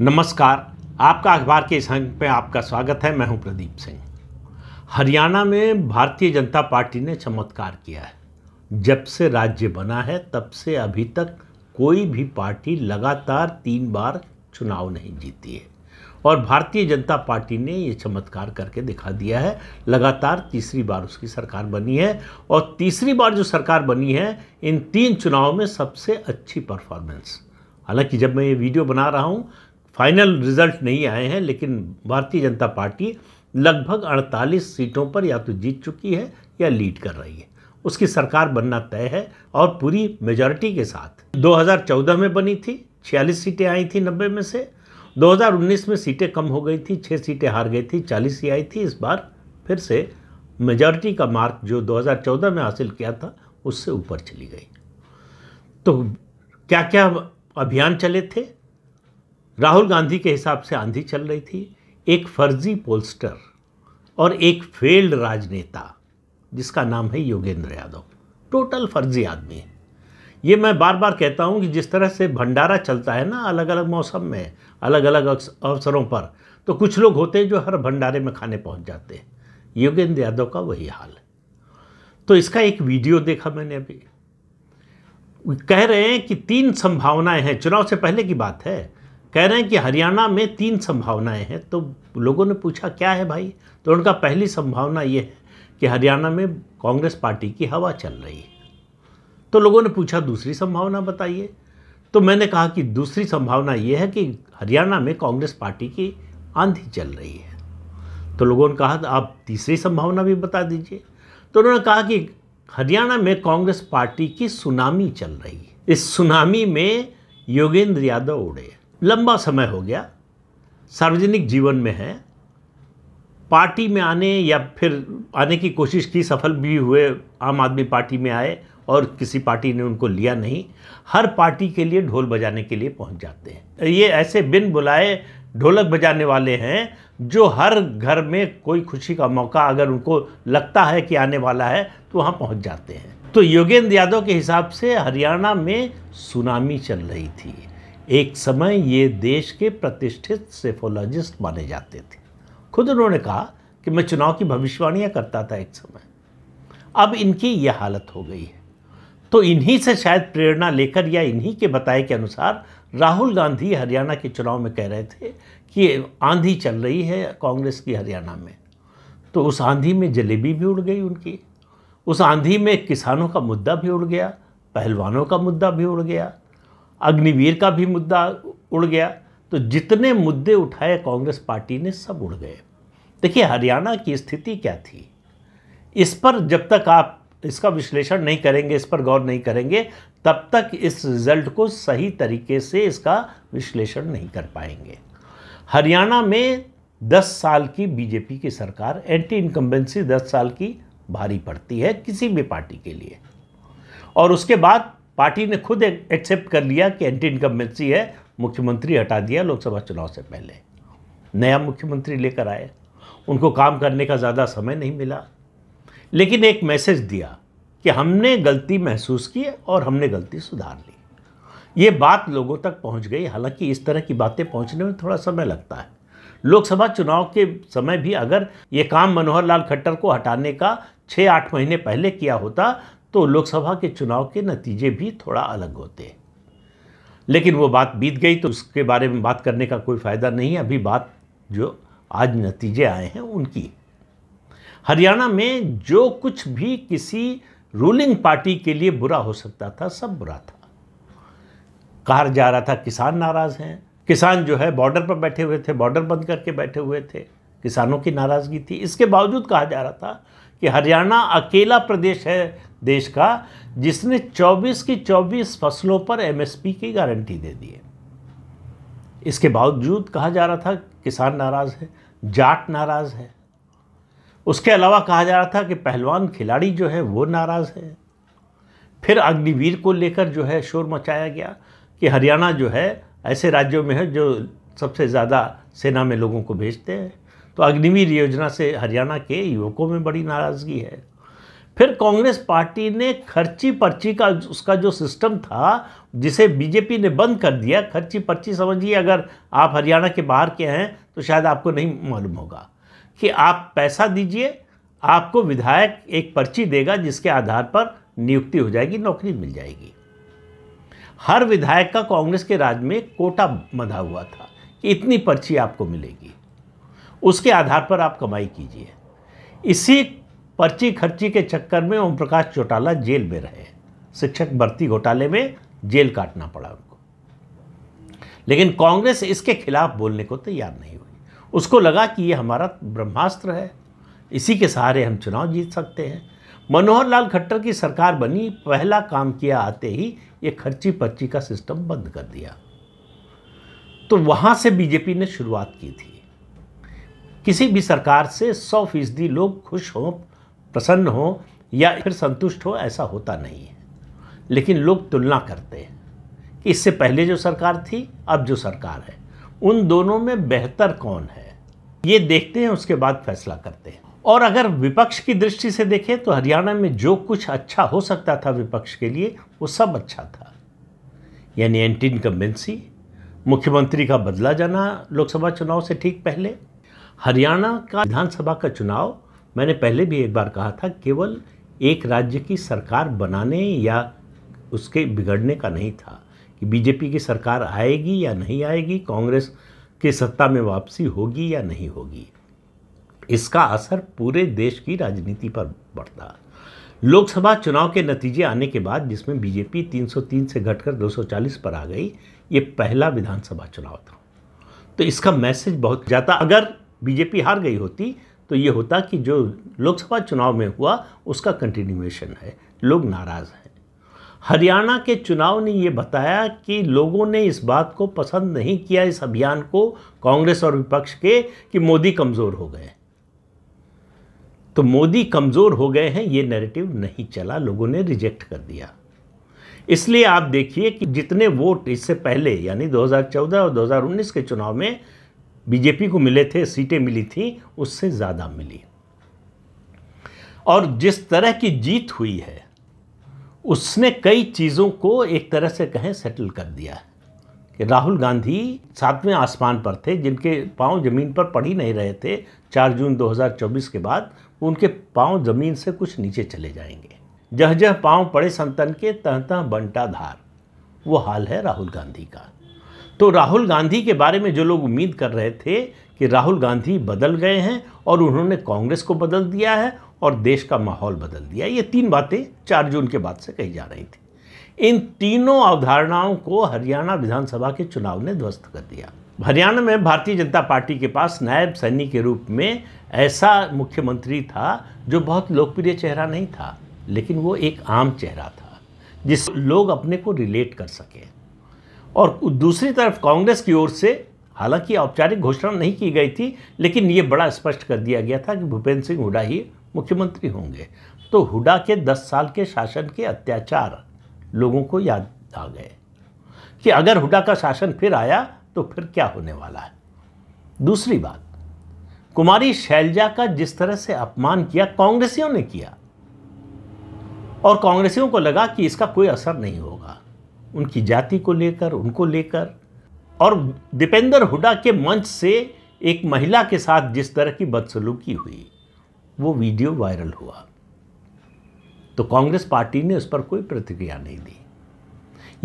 नमस्कार आपका अखबार के इस अंक पे आपका स्वागत है मैं हूं प्रदीप सिंह हरियाणा में भारतीय जनता पार्टी ने चमत्कार किया है जब से राज्य बना है तब से अभी तक कोई भी पार्टी लगातार तीन बार चुनाव नहीं जीती है और भारतीय जनता पार्टी ने ये चमत्कार करके दिखा दिया है लगातार तीसरी बार उसकी सरकार बनी है और तीसरी बार जो सरकार बनी है इन तीन चुनाव में सबसे अच्छी परफॉर्मेंस हालांकि जब मैं ये वीडियो बना रहा हूँ फाइनल रिजल्ट नहीं आए हैं लेकिन भारतीय जनता पार्टी लगभग 48 सीटों पर या तो जीत चुकी है या लीड कर रही है उसकी सरकार बनना तय है और पूरी मेजॉरिटी के साथ 2014 में बनी थी 46 सीटें आई थी 90 में से 2019 में सीटें कम हो गई थी छः सीटें हार गई थी 40 ही आई थी इस बार फिर से मेजॉरिटी का मार्क जो 2014 में हासिल किया था उससे ऊपर चली गई तो क्या क्या अभियान चले थे राहुल गांधी के हिसाब से आंधी चल रही थी एक फर्जी पोलस्टर और एक फेल्ड राजनेता जिसका नाम है योगेंद्र यादव टोटल फर्जी आदमी है ये मैं बार बार कहता हूँ कि जिस तरह से भंडारा चलता है ना अलग अलग मौसम में अलग अलग अवसरों पर तो कुछ लोग होते हैं जो हर भंडारे में खाने पहुँच जाते हैं योगेंद्र यादव का वही हाल है तो इसका एक वीडियो देखा मैंने अभी कह रहे हैं कि तीन संभावनाएं हैं चुनाव से पहले की बात है कह रहे हैं कि हरियाणा में तीन संभावनाएं हैं तो लोगों ने पूछा क्या है भाई तो उनका पहली संभावना ये है कि हरियाणा में कांग्रेस पार्टी की हवा चल रही है तो लोगों ने पूछा दूसरी संभावना बताइए तो मैंने कहा कि दूसरी संभावना ये है कि हरियाणा में कांग्रेस पार्टी की आंधी चल रही है तो लोगों ने कहा आप तीसरी संभावना भी बता दीजिए तो उन्होंने कहा कि हरियाणा में कांग्रेस पार्टी की सुनामी चल रही है इस सुनामी में योगेंद्र यादव उड़े लंबा समय हो गया सार्वजनिक जीवन में है पार्टी में आने या फिर आने की कोशिश की सफल भी हुए आम आदमी पार्टी में आए और किसी पार्टी ने उनको लिया नहीं हर पार्टी के लिए ढोल बजाने के लिए पहुंच जाते हैं ये ऐसे बिन बुलाए ढोलक बजाने वाले हैं जो हर घर में कोई खुशी का मौका अगर उनको लगता है कि आने वाला है तो वहाँ पहुँच जाते हैं तो योगेंद्र यादव के हिसाब से हरियाणा में सुनामी चल रही थी एक समय ये देश के प्रतिष्ठित सेफोलॉजिस्ट माने जाते थे खुद उन्होंने कहा कि मैं चुनाव की भविष्यवाणियाँ करता था एक समय अब इनकी यह हालत हो गई है तो इन्हीं से शायद प्रेरणा लेकर या इन्हीं के बताए के अनुसार राहुल गांधी हरियाणा के चुनाव में कह रहे थे कि आंधी चल रही है कांग्रेस की हरियाणा में तो उस आंधी में जलेबी भी उड़ गई उनकी उस आंधी में किसानों का मुद्दा भी उड़ गया पहलवानों का मुद्दा भी उड़ गया अग्निवीर का भी मुद्दा उड़ गया तो जितने मुद्दे उठाए कांग्रेस पार्टी ने सब उड़ गए देखिए हरियाणा की स्थिति क्या थी इस पर जब तक आप इसका विश्लेषण नहीं करेंगे इस पर गौर नहीं करेंगे तब तक इस रिजल्ट को सही तरीके से इसका विश्लेषण नहीं कर पाएंगे हरियाणा में 10 साल की बीजेपी की सरकार एंटी इनकम्बेंसी 10 साल की भारी पड़ती है किसी भी पार्टी के लिए और उसके बाद पार्टी ने खुद एक्सेप्ट कर लिया कि एंटी इनकम्बेंसी है मुख्यमंत्री हटा दिया लोकसभा चुनाव से पहले नया मुख्यमंत्री लेकर आए उनको काम करने का ज़्यादा समय नहीं मिला लेकिन एक मैसेज दिया कि हमने गलती महसूस की और हमने गलती सुधार ली ये बात लोगों तक पहुंच गई हालांकि इस तरह की बातें पहुंचने में थोड़ा समय लगता है लोकसभा चुनाव के समय भी अगर ये काम मनोहर लाल खट्टर को हटाने का छः आठ महीने पहले किया होता तो लोकसभा के चुनाव के नतीजे भी थोड़ा अलग होते हैं लेकिन वो बात बीत गई तो उसके बारे में बात करने का कोई फ़ायदा नहीं है अभी बात जो आज नतीजे आए हैं उनकी हरियाणा में जो कुछ भी किसी रूलिंग पार्टी के लिए बुरा हो सकता था सब बुरा था कहा जा रहा था किसान नाराज़ हैं किसान जो है बॉर्डर पर बैठे हुए थे बॉर्डर बंद करके बैठे हुए थे किसानों की नाराज़गी थी इसके बावजूद कहा जा रहा था कि हरियाणा अकेला प्रदेश है देश का जिसने 24 की 24 फसलों पर एमएसपी की गारंटी दे दी है इसके बावजूद कहा जा रहा था किसान नाराज़ है जाट नाराज़ है उसके अलावा कहा जा रहा था कि पहलवान खिलाड़ी जो है वो नाराज़ है फिर अग्निवीर को लेकर जो है शोर मचाया गया कि हरियाणा जो है ऐसे राज्यों में है जो सबसे ज़्यादा सेना में लोगों को भेजते हैं तो अग्निवीर योजना से हरियाणा के युवकों में बड़ी नाराज़गी है फिर कांग्रेस पार्टी ने खर्ची पर्ची का उसका जो सिस्टम था जिसे बीजेपी ने बंद कर दिया खर्ची पर्ची समझिए अगर आप हरियाणा के बाहर के हैं तो शायद आपको नहीं मालूम होगा कि आप पैसा दीजिए आपको विधायक एक पर्ची देगा जिसके आधार पर नियुक्ति हो जाएगी नौकरी मिल जाएगी हर विधायक का कांग्रेस के राज में कोटा बंधा हुआ था कि इतनी पर्ची आपको मिलेगी उसके आधार पर आप कमाई कीजिए इसी पर्ची खर्ची के चक्कर में ओम प्रकाश चौटाला जेल में रहे शिक्षक भर्ती घोटाले में जेल काटना पड़ा उनको लेकिन कांग्रेस इसके खिलाफ बोलने को तैयार नहीं हुई उसको लगा कि ये हमारा ब्रह्मास्त्र है इसी के सहारे हम चुनाव जीत सकते हैं मनोहर लाल खट्टर की सरकार बनी पहला काम किया आते ही ये खर्ची पर्ची का सिस्टम बंद कर दिया तो वहाँ से बीजेपी ने शुरुआत की थी किसी भी सरकार से सौ फीसदी लोग खुश हों प्रसन्न हो या फिर संतुष्ट हो ऐसा होता नहीं है लेकिन लोग तुलना करते हैं कि इससे पहले जो सरकार थी अब जो सरकार है उन दोनों में बेहतर कौन है ये देखते हैं उसके बाद फैसला करते हैं और अगर विपक्ष की दृष्टि से देखें तो हरियाणा में जो कुछ अच्छा हो सकता था विपक्ष के लिए वो सब अच्छा था यानी एंटी इनकम्बेंसी मुख्यमंत्री का बदला जाना लोकसभा चुनाव से ठीक पहले हरियाणा का विधानसभा का चुनाव मैंने पहले भी एक बार कहा था केवल एक राज्य की सरकार बनाने या उसके बिगड़ने का नहीं था कि बीजेपी की सरकार आएगी या नहीं आएगी कांग्रेस के सत्ता में वापसी होगी या नहीं होगी इसका असर पूरे देश की राजनीति पर पड़ता लोकसभा चुनाव के नतीजे आने के बाद जिसमें बीजेपी 303 से घटकर 240 पर आ गई ये पहला विधानसभा चुनाव था तो इसका मैसेज बहुत जाता अगर बीजेपी हार गई होती तो ये होता कि जो लोकसभा चुनाव में हुआ उसका कंटिन्यूएशन है लोग नाराज़ हैं हरियाणा के चुनाव ने ये बताया कि लोगों ने इस बात को पसंद नहीं किया इस अभियान को कांग्रेस और विपक्ष के कि मोदी कमज़ोर हो गए तो मोदी कमज़ोर हो गए हैं ये नैरेटिव नहीं चला लोगों ने रिजेक्ट कर दिया इसलिए आप देखिए कि जितने वोट इससे पहले यानी 2014 और 2019 के चुनाव में बीजेपी को मिले थे सीटें मिली थी उससे ज़्यादा मिली और जिस तरह की जीत हुई है उसने कई चीज़ों को एक तरह से कहें सेटल कर दिया है कि राहुल गांधी सातवें आसमान पर थे जिनके पांव ज़मीन पर पड़ ही नहीं रहे थे 4 जून 2024 के बाद उनके पांव ज़मीन से कुछ नीचे चले जाएंगे जह जह पाँव पड़े संतन के तह तह बंटा धार वो हाल है राहुल गांधी का तो राहुल गांधी के बारे में जो लोग उम्मीद कर रहे थे कि राहुल गांधी बदल गए हैं और उन्होंने कांग्रेस को बदल दिया है और देश का माहौल बदल दिया ये तीन बातें चार जून के बाद से कही जा रही थी इन तीनों अवधारणाओं को हरियाणा विधानसभा के चुनाव ने ध्वस्त कर दिया हरियाणा में भारतीय जनता पार्टी के पास नायब सैनी के रूप में ऐसा मुख्यमंत्री था जो बहुत लोकप्रिय चेहरा नहीं था लेकिन वो एक आम चेहरा था जिस लोग अपने को रिलेट कर सकें और दूसरी तरफ कांग्रेस की ओर से हालांकि औपचारिक घोषणा नहीं की गई थी लेकिन ये बड़ा स्पष्ट कर दिया गया था कि भूपेंद्र सिंह हुडा ही मुख्यमंत्री होंगे तो हुडा के 10 साल के शासन के अत्याचार लोगों को याद आ गए कि अगर हुडा का शासन फिर आया तो फिर क्या होने वाला है दूसरी बात कुमारी शैलजा का जिस तरह से अपमान किया कांग्रेसियों ने किया और कांग्रेसियों को लगा कि इसका कोई असर नहीं होगा उनकी जाति को लेकर उनको लेकर और दीपेंद्र हुडा के मंच से एक महिला के साथ जिस तरह की बदसलूकी हुई वो वीडियो वायरल हुआ तो कांग्रेस पार्टी ने उस पर कोई प्रतिक्रिया नहीं दी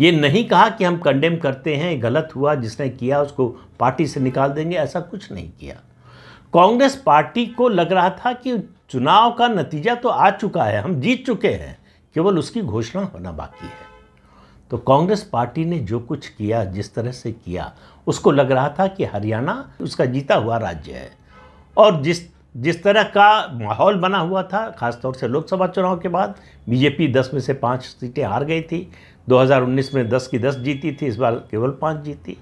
ये नहीं कहा कि हम कंडेम करते हैं गलत हुआ जिसने किया उसको पार्टी से निकाल देंगे ऐसा कुछ नहीं किया कांग्रेस पार्टी को लग रहा था कि चुनाव का नतीजा तो आ चुका है हम जीत चुके हैं केवल उसकी घोषणा होना बाकी है तो कांग्रेस पार्टी ने जो कुछ किया जिस तरह से किया उसको लग रहा था कि हरियाणा उसका जीता हुआ राज्य है और जिस जिस तरह का माहौल बना हुआ था खासतौर से लोकसभा चुनाव के बाद बीजेपी 10 में से पाँच सीटें हार गई थी 2019 में 10 की 10 जीती थी इस बार केवल पाँच जीती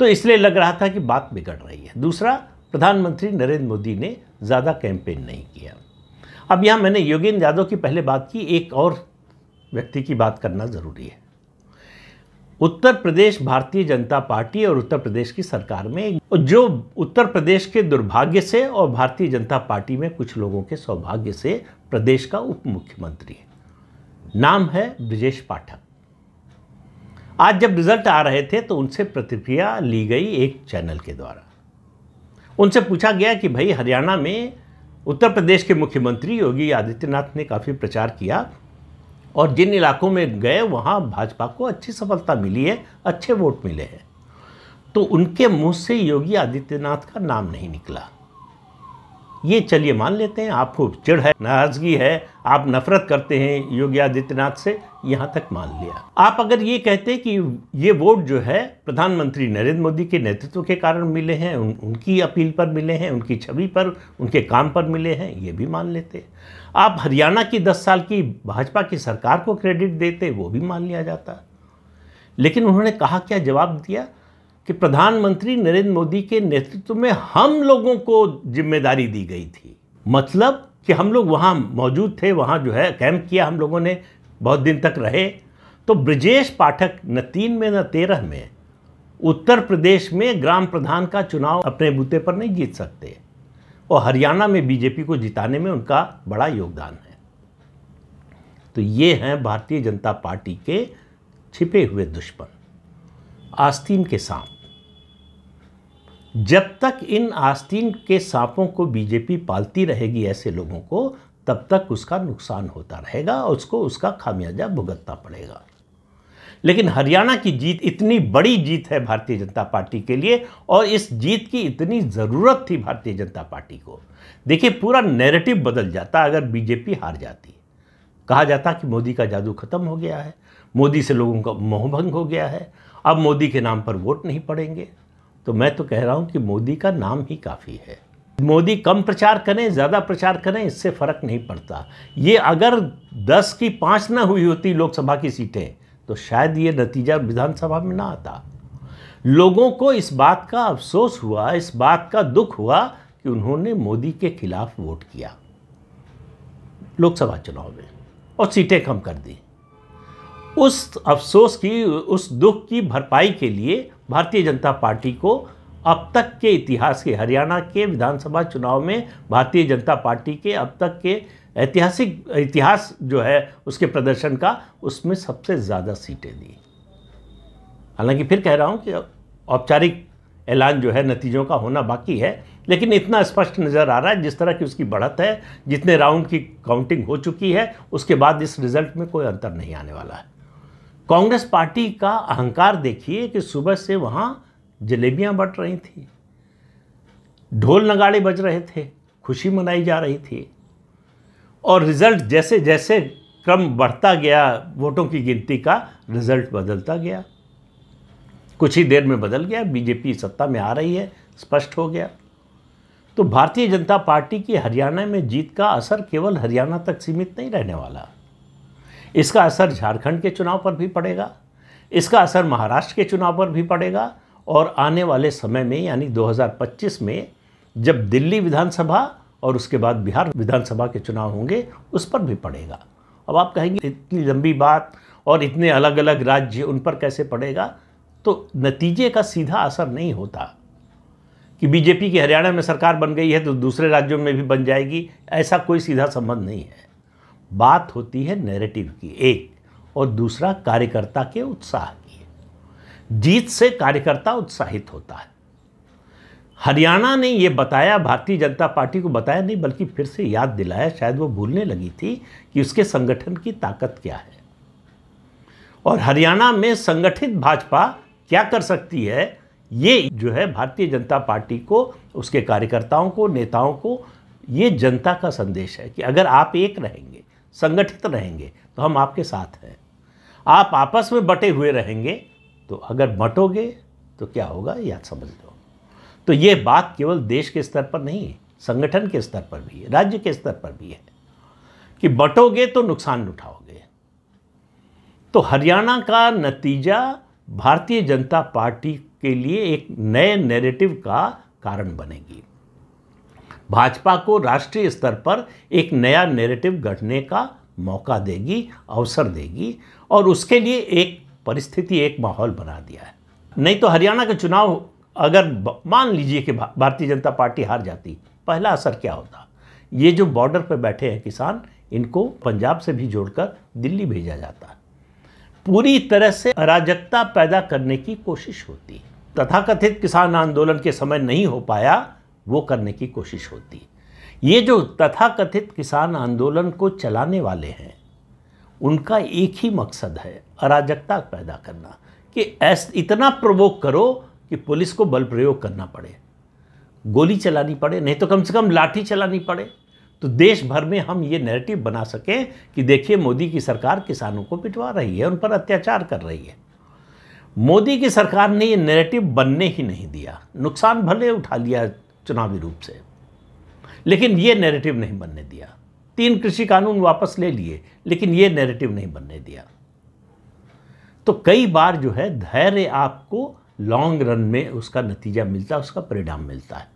तो इसलिए लग रहा था कि बात बिगड़ रही है दूसरा प्रधानमंत्री नरेंद्र मोदी ने ज़्यादा कैंपेन नहीं किया अब यहाँ मैंने योगेंद्र यादव की पहले बात की एक और व्यक्ति की बात करना ज़रूरी है उत्तर प्रदेश भारतीय जनता पार्टी और उत्तर प्रदेश की सरकार में जो उत्तर प्रदेश के दुर्भाग्य से और भारतीय जनता पार्टी में कुछ लोगों के सौभाग्य से प्रदेश का उप मुख्यमंत्री है नाम है ब्रजेश पाठक आज जब रिजल्ट आ रहे थे तो उनसे प्रतिक्रिया ली गई एक चैनल के द्वारा उनसे पूछा गया कि भाई हरियाणा में उत्तर प्रदेश के मुख्यमंत्री योगी आदित्यनाथ ने काफ़ी प्रचार किया और जिन इलाकों में गए वहाँ भाजपा को अच्छी सफलता मिली है अच्छे वोट मिले हैं तो उनके मुंह से योगी आदित्यनाथ का नाम नहीं निकला ये चलिए मान लेते हैं आपको चिड़ है नाराजगी है आप नफरत करते हैं योगी आदित्यनाथ से यहाँ तक मान लिया आप अगर ये कहते हैं कि ये वोट जो है प्रधानमंत्री नरेंद्र मोदी के नेतृत्व के कारण मिले हैं उन, उनकी अपील पर मिले हैं उनकी छवि पर उनके काम पर मिले हैं ये भी मान लेते हैं आप हरियाणा की दस साल की भाजपा की सरकार को क्रेडिट देते वो भी मान लिया जाता लेकिन उन्होंने कहा क्या जवाब दिया कि प्रधानमंत्री नरेंद्र मोदी के नेतृत्व में हम लोगों को जिम्मेदारी दी गई थी मतलब कि हम लोग वहाँ मौजूद थे वहाँ जो है कैंप किया हम लोगों ने बहुत दिन तक रहे तो ब्रजेश पाठक न तीन में न तेरह में उत्तर प्रदेश में ग्राम प्रधान का चुनाव अपने बूते पर नहीं जीत सकते और हरियाणा में बीजेपी को जिताने में उनका बड़ा योगदान है तो ये हैं भारतीय जनता पार्टी के छिपे हुए दुश्मन आस्तीन के सांप जब तक इन आस्तीन के सांपों को बीजेपी पालती रहेगी ऐसे लोगों को तब तक उसका नुकसान होता रहेगा और उसको उसका खामियाजा भुगतना पड़ेगा लेकिन हरियाणा की जीत इतनी बड़ी जीत है भारतीय जनता पार्टी के लिए और इस जीत की इतनी ज़रूरत थी भारतीय जनता पार्टी को देखिए पूरा नैरेटिव बदल जाता अगर बीजेपी हार जाती कहा जाता कि मोदी का जादू खत्म हो गया है मोदी से लोगों का मोहभंग हो गया है अब मोदी के नाम पर वोट नहीं पड़ेंगे तो मैं तो कह रहा हूँ कि मोदी का नाम ही काफ़ी है मोदी कम प्रचार करें ज़्यादा प्रचार करें इससे फ़र्क नहीं पड़ता ये अगर 10 की 5 ना हुई होती लोकसभा की सीटें तो शायद ये नतीजा विधानसभा में ना आता लोगों को इस बात का अफसोस हुआ इस बात का दुख हुआ कि उन्होंने मोदी के खिलाफ वोट किया लोकसभा चुनाव में और सीटें कम कर दी उस अफसोस की उस दुख की भरपाई के लिए भारतीय जनता पार्टी को अब तक के इतिहास के हरियाणा के विधानसभा चुनाव में भारतीय जनता पार्टी के अब तक के ऐतिहासिक इतिहास जो है उसके प्रदर्शन का उसमें सबसे ज़्यादा सीटें दी हालांकि फिर कह रहा हूँ कि औपचारिक ऐलान जो है नतीजों का होना बाकी है लेकिन इतना स्पष्ट नज़र आ रहा है जिस तरह की उसकी बढ़त है जितने राउंड की काउंटिंग हो चुकी है उसके बाद इस रिजल्ट में कोई अंतर नहीं आने वाला है कांग्रेस पार्टी का अहंकार देखिए कि सुबह से वहाँ जलेबियाँ बट रही थी ढोल नगाड़े बज रहे थे खुशी मनाई जा रही थी और रिज़ल्ट जैसे जैसे क्रम बढ़ता गया वोटों की गिनती का रिज़ल्ट बदलता गया कुछ ही देर में बदल गया बीजेपी सत्ता में आ रही है स्पष्ट हो गया तो भारतीय जनता पार्टी की हरियाणा में जीत का असर केवल हरियाणा तक सीमित नहीं रहने वाला इसका असर झारखंड के चुनाव पर भी पड़ेगा इसका असर महाराष्ट्र के चुनाव पर भी पड़ेगा और आने वाले समय में यानी 2025 में जब दिल्ली विधानसभा और उसके बाद बिहार विधानसभा के चुनाव होंगे उस पर भी पड़ेगा अब आप कहेंगे इतनी लंबी बात और इतने अलग अलग राज्य उन पर कैसे पड़ेगा तो नतीजे का सीधा असर नहीं होता कि बीजेपी की हरियाणा में सरकार बन गई है तो दूसरे राज्यों में भी बन जाएगी ऐसा कोई सीधा संबंध नहीं है बात होती है नैरेटिव की एक और दूसरा कार्यकर्ता के उत्साह की जीत से कार्यकर्ता उत्साहित होता है हरियाणा ने ये बताया भारतीय जनता पार्टी को बताया नहीं बल्कि फिर से याद दिलाया शायद वो भूलने लगी थी कि उसके संगठन की ताकत क्या है और हरियाणा में संगठित भाजपा क्या कर सकती है ये जो है भारतीय जनता पार्टी को उसके कार्यकर्ताओं को नेताओं को ये जनता का संदेश है कि अगर आप एक रहेंगे संगठित रहेंगे तो हम आपके साथ हैं आप आपस में बटे हुए रहेंगे तो अगर बटोगे तो क्या होगा याद समझ लो तो ये बात केवल देश के स्तर पर नहीं है संगठन के स्तर पर भी है राज्य के स्तर पर भी है कि बटोगे तो नुकसान उठाओगे तो हरियाणा का नतीजा भारतीय जनता पार्टी के लिए एक नए नैरेटिव का कारण बनेगी भाजपा को राष्ट्रीय स्तर पर एक नया नैरेटिव गढ़ने का मौका देगी अवसर देगी और उसके लिए एक परिस्थिति एक माहौल बना दिया है नहीं तो हरियाणा का चुनाव अगर मान लीजिए कि भारतीय जनता पार्टी हार जाती पहला असर क्या होता ये जो बॉर्डर पर बैठे हैं किसान इनको पंजाब से भी जोड़कर दिल्ली भेजा जाता पूरी तरह से अराजकता पैदा करने की कोशिश होती तथाकथित किसान आंदोलन के समय नहीं हो पाया वो करने की कोशिश होती ये जो तथाकथित किसान आंदोलन को चलाने वाले हैं उनका एक ही मकसद है अराजकता पैदा करना कि ऐस इतना प्रवोक करो कि पुलिस को बल प्रयोग करना पड़े गोली चलानी पड़े नहीं तो कम से कम लाठी चलानी पड़े तो देश भर में हम ये नैरेटिव बना सकें कि देखिए मोदी की सरकार किसानों को पिटवा रही है उन पर अत्याचार कर रही है मोदी की सरकार ने ये नैरेटिव बनने ही नहीं दिया नुकसान भले उठा लिया चुनावी रूप से लेकिन ये नैरेटिव नहीं बनने दिया तीन कृषि कानून वापस ले लिए लेकिन ये नैरेटिव नहीं बनने दिया तो कई बार जो है धैर्य आपको लॉन्ग रन में उसका नतीजा मिलता है उसका परिणाम मिलता है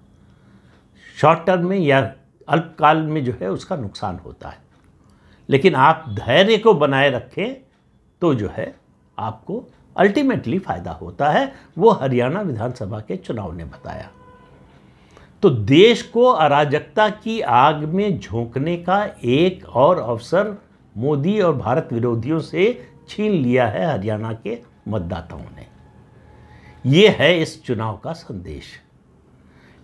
शॉर्ट टर्म में या अल्पकाल में जो है उसका नुकसान होता है लेकिन आप धैर्य को बनाए रखें तो जो है आपको अल्टीमेटली फ़ायदा होता है वो हरियाणा विधानसभा के चुनाव ने बताया तो देश को अराजकता की आग में झोंकने का एक और अवसर मोदी और भारत विरोधियों से छीन लिया है हरियाणा के मतदाताओं ने ये है इस चुनाव का संदेश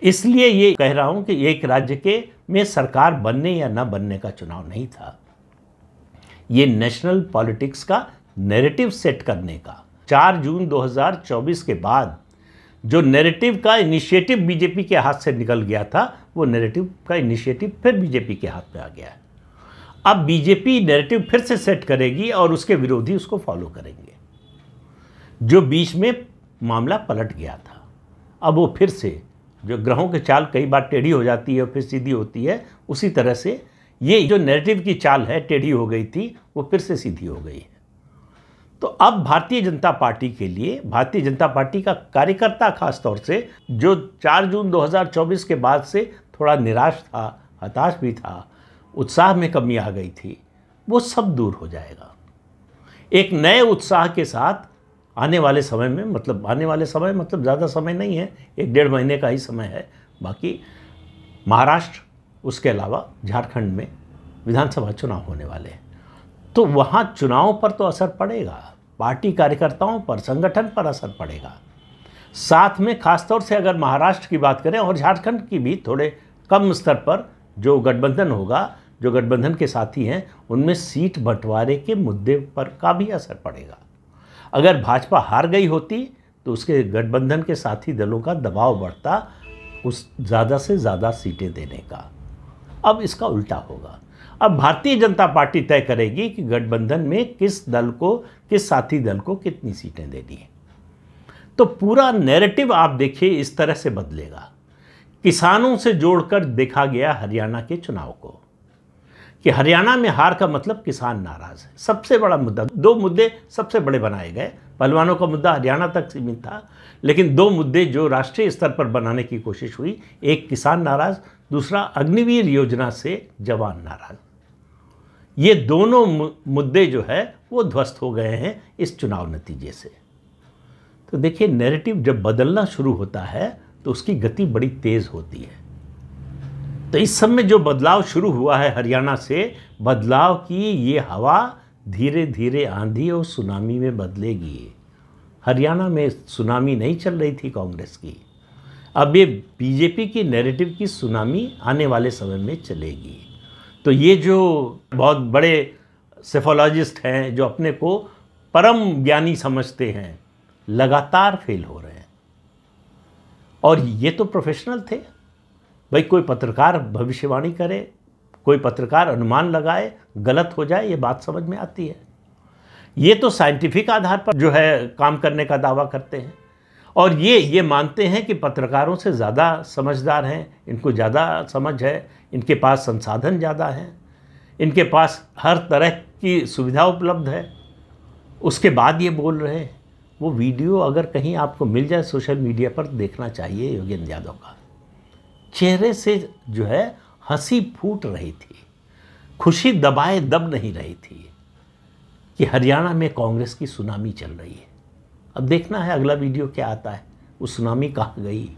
इसलिए ये कह रहा हूं कि एक राज्य के में सरकार बनने या न बनने का चुनाव नहीं था ये नेशनल पॉलिटिक्स का नैरेटिव सेट करने का 4 जून 2024 के बाद जो नैरेटिव का इनिशिएटिव बीजेपी के हाथ से निकल गया था वो नैरेटिव का इनिशिएटिव फिर बीजेपी के हाथ में आ गया है अब बीजेपी नैरेटिव फिर से सेट करेगी और उसके विरोधी उसको फॉलो करेंगे जो बीच में मामला पलट गया था अब वो फिर से जो ग्रहों की चाल कई बार टेढ़ी हो जाती है और फिर सीधी होती है उसी तरह से ये जो नेरेटिव की चाल है टेढ़ी हो गई थी वो फिर से सीधी हो गई है तो अब भारतीय जनता पार्टी के लिए भारतीय जनता पार्टी का कार्यकर्ता खासतौर से जो 4 जून 2024 के बाद से थोड़ा निराश था हताश भी था उत्साह में कमी आ गई थी वो सब दूर हो जाएगा एक नए उत्साह के साथ आने वाले समय में मतलब आने वाले समय मतलब ज़्यादा समय नहीं है एक डेढ़ महीने का ही समय है बाकी महाराष्ट्र उसके अलावा झारखंड में विधानसभा चुनाव होने वाले हैं तो वहाँ चुनाव पर तो असर पड़ेगा पार्टी कार्यकर्ताओं पर संगठन पर असर पड़ेगा साथ में खासतौर से अगर महाराष्ट्र की बात करें और झारखंड की भी थोड़े कम स्तर पर जो गठबंधन होगा जो गठबंधन के साथी हैं उनमें सीट बंटवारे के मुद्दे पर का भी असर पड़ेगा अगर भाजपा हार गई होती तो उसके गठबंधन के साथी दलों का दबाव बढ़ता उस ज़्यादा से ज़्यादा सीटें देने का अब इसका उल्टा होगा अब भारतीय जनता पार्टी तय करेगी कि गठबंधन में किस दल को किस साथी दल को कितनी सीटें देनी है तो पूरा नैरेटिव आप देखिए इस तरह से बदलेगा किसानों से जोड़कर देखा गया हरियाणा के चुनाव को कि हरियाणा में हार का मतलब किसान नाराज़ है सबसे बड़ा मुद्दा दो मुद्दे सबसे बड़े बनाए गए पहलवानों का मुद्दा हरियाणा तक सीमित था लेकिन दो मुद्दे जो राष्ट्रीय स्तर पर बनाने की कोशिश हुई एक किसान नाराज़ दूसरा अग्निवीर योजना से जवान नाराज़ ये दोनों मुद्दे जो है वो ध्वस्त हो गए हैं इस चुनाव नतीजे से तो देखिए नैरेटिव जब बदलना शुरू होता है तो उसकी गति बड़ी तेज़ होती है तो इस सब में जो बदलाव शुरू हुआ है हरियाणा से बदलाव की ये हवा धीरे धीरे आंधी और सुनामी में बदलेगी हरियाणा में सुनामी नहीं चल रही थी कांग्रेस की अब ये बीजेपी की नैरेटिव की सुनामी आने वाले समय में चलेगी तो ये जो बहुत बड़े सेफोलॉजिस्ट हैं जो अपने को परम ज्ञानी समझते हैं लगातार फेल हो रहे हैं और ये तो प्रोफेशनल थे भाई कोई पत्रकार भविष्यवाणी करे कोई पत्रकार अनुमान लगाए गलत हो जाए ये बात समझ में आती है ये तो साइंटिफिक आधार पर जो है काम करने का दावा करते हैं और ये ये मानते हैं कि पत्रकारों से ज़्यादा समझदार हैं इनको ज़्यादा समझ है इनके पास संसाधन ज़्यादा हैं इनके पास हर तरह की सुविधा उपलब्ध है उसके बाद ये बोल रहे हैं वो वीडियो अगर कहीं आपको मिल जाए सोशल मीडिया पर देखना चाहिए योगेंद्र यादव का चेहरे से जो है हंसी फूट रही थी खुशी दबाए दब नहीं रही थी कि हरियाणा में कांग्रेस की सुनामी चल रही है अब देखना है अगला वीडियो क्या आता है वो सुनामी कहाँ गई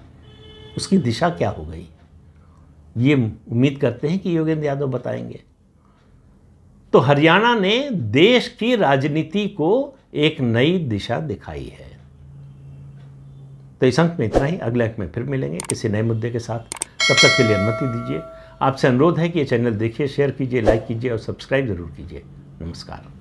उसकी दिशा क्या हो गई ये उम्मीद करते हैं कि योगेंद्र यादव बताएंगे तो हरियाणा ने देश की राजनीति को एक नई दिशा दिखाई है तो इस अंक में इतना ही अगले अंक में फिर मिलेंगे किसी नए मुद्दे के साथ तब तक के लिए अनुमति दीजिए आपसे अनुरोध है कि ये चैनल देखिए शेयर कीजिए लाइक कीजिए और सब्सक्राइब ज़रूर कीजिए नमस्कार